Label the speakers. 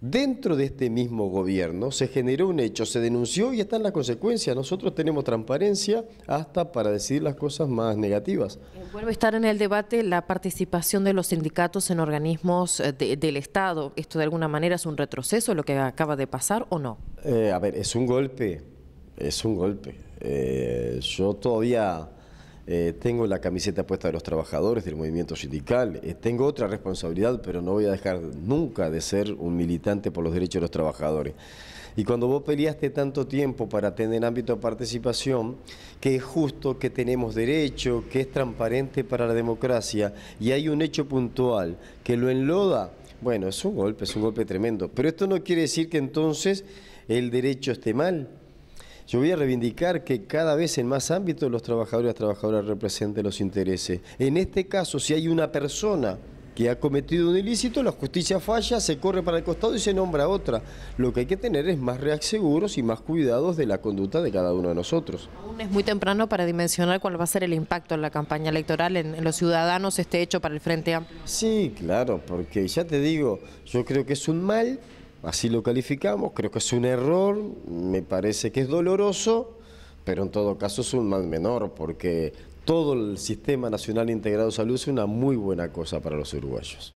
Speaker 1: Dentro de este mismo gobierno se generó un hecho, se denunció y está en la consecuencia. Nosotros tenemos transparencia hasta para decir las cosas más negativas.
Speaker 2: Eh, vuelve a estar en el debate la participación de los sindicatos en organismos eh, del Estado. ¿Esto de alguna manera es un retroceso lo que acaba de pasar o no?
Speaker 1: Eh, a ver, es un golpe, es un golpe. yo todavía eh, tengo la camiseta puesta de los trabajadores, del movimiento sindical, eh, tengo otra responsabilidad, pero no voy a dejar nunca de ser un militante por los derechos de los trabajadores. Y cuando vos peleaste tanto tiempo para tener ámbito de participación, que es justo, que tenemos derecho, que es transparente para la democracia, y hay un hecho puntual que lo enloda, bueno, es un golpe, es un golpe tremendo. Pero esto no quiere decir que entonces el derecho esté mal. Yo voy a reivindicar que cada vez en más ámbitos los trabajadores y las trabajadoras representen los intereses. En este caso, si hay una persona que ha cometido un ilícito, la justicia falla, se corre para el costado y se nombra otra. Lo que hay que tener es más reaseguros y más cuidados de la conducta de cada uno de nosotros.
Speaker 2: Aún es muy temprano para dimensionar cuál va a ser el impacto en la campaña electoral, en, en los ciudadanos, este hecho para el Frente Amplio.
Speaker 1: Sí, claro, porque ya te digo, yo creo que es un mal así lo calificamos, creo que es un error, me parece que es doloroso, pero en todo caso es un mal menor, porque todo el Sistema Nacional Integrado de Salud es una muy buena cosa para los uruguayos.